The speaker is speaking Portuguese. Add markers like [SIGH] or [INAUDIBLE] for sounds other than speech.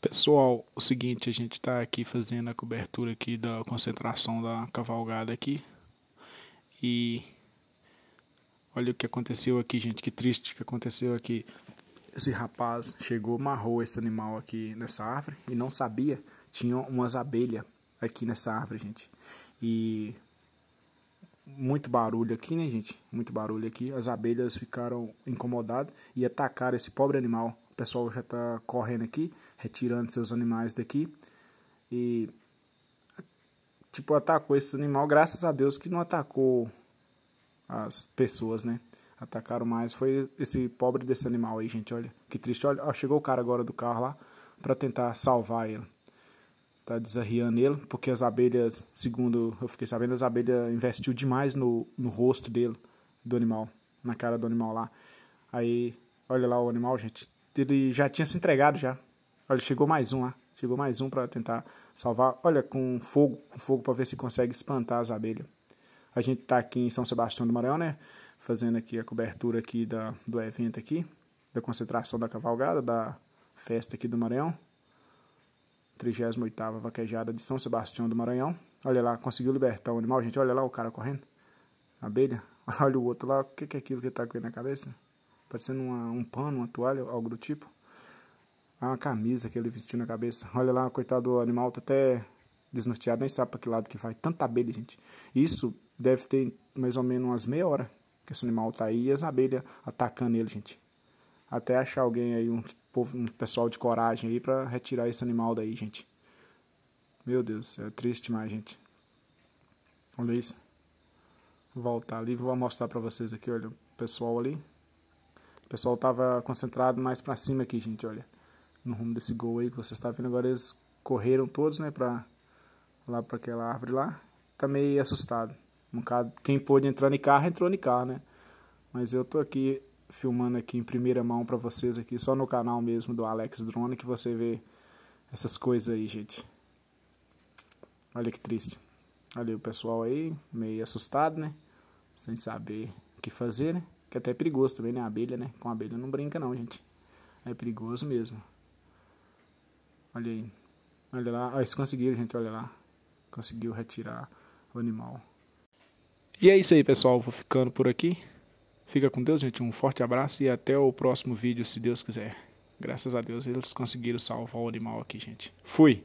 Pessoal, o seguinte, a gente está aqui fazendo a cobertura aqui da concentração da cavalgada aqui. E olha o que aconteceu aqui, gente, que triste que aconteceu aqui. Esse rapaz chegou, marrou esse animal aqui nessa árvore e não sabia, tinha umas abelhas aqui nessa árvore, gente. E muito barulho aqui, né, gente? Muito barulho aqui. As abelhas ficaram incomodadas e atacaram esse pobre animal pessoal já está correndo aqui, retirando seus animais daqui. E, tipo, atacou esse animal, graças a Deus que não atacou as pessoas, né? Atacaram mais. Foi esse pobre desse animal aí, gente. Olha, que triste. Olha, ó, chegou o cara agora do carro lá para tentar salvar ele. Tá desarriando ele, porque as abelhas, segundo eu fiquei sabendo, as abelhas investiu demais no, no rosto dele, do animal, na cara do animal lá. Aí, olha lá o animal, gente, ele já tinha se entregado já. Olha, chegou mais um lá. Né? Chegou mais um para tentar salvar. Olha, com fogo, com fogo para ver se consegue espantar as abelhas. A gente está aqui em São Sebastião do Maranhão, né? Fazendo aqui a cobertura aqui da, do evento aqui, da concentração da cavalgada, da festa aqui do Maranhão. 38ª vaquejada de São Sebastião do Maranhão. Olha lá, conseguiu libertar o animal, gente. Olha lá o cara correndo. Abelha. [LAUGHS] Olha o outro lá. O que, que é aquilo que tá com ele na cabeça? parecendo uma, um pano, uma toalha, algo do tipo. Ah, uma camisa que ele vestiu na cabeça. Olha lá, coitado do animal, tá até desnorteado, nem sabe para que lado que vai. Tanta abelha, gente. Isso deve ter mais ou menos umas meia hora que esse animal tá aí e as abelhas atacando ele, gente. Até achar alguém aí, um, povo, um pessoal de coragem aí para retirar esse animal daí, gente. Meu Deus, é triste demais, gente. Olha isso. Vou voltar ali, vou mostrar para vocês aqui, olha, o pessoal ali. O pessoal tava concentrado mais para cima aqui, gente, olha. No rumo desse gol aí que você está vendo agora, eles correram todos, né, para lá para aquela árvore lá. Tá meio assustado. Um cara, quem pôde entrar em carro, entrou em carro, né? Mas eu tô aqui filmando aqui em primeira mão para vocês aqui, só no canal mesmo do Alex Drone que você vê essas coisas aí, gente. Olha que triste. Olha o pessoal aí, meio assustado, né? Sem saber o que fazer, né? Que é até é perigoso também, né? A abelha, né? Com a abelha não brinca não, gente. É perigoso mesmo. Olha aí. Olha lá. Ah, eles conseguiram, gente. Olha lá. Conseguiu retirar o animal. E é isso aí, pessoal. Vou ficando por aqui. Fica com Deus, gente. Um forte abraço e até o próximo vídeo, se Deus quiser. Graças a Deus eles conseguiram salvar o animal aqui, gente. Fui!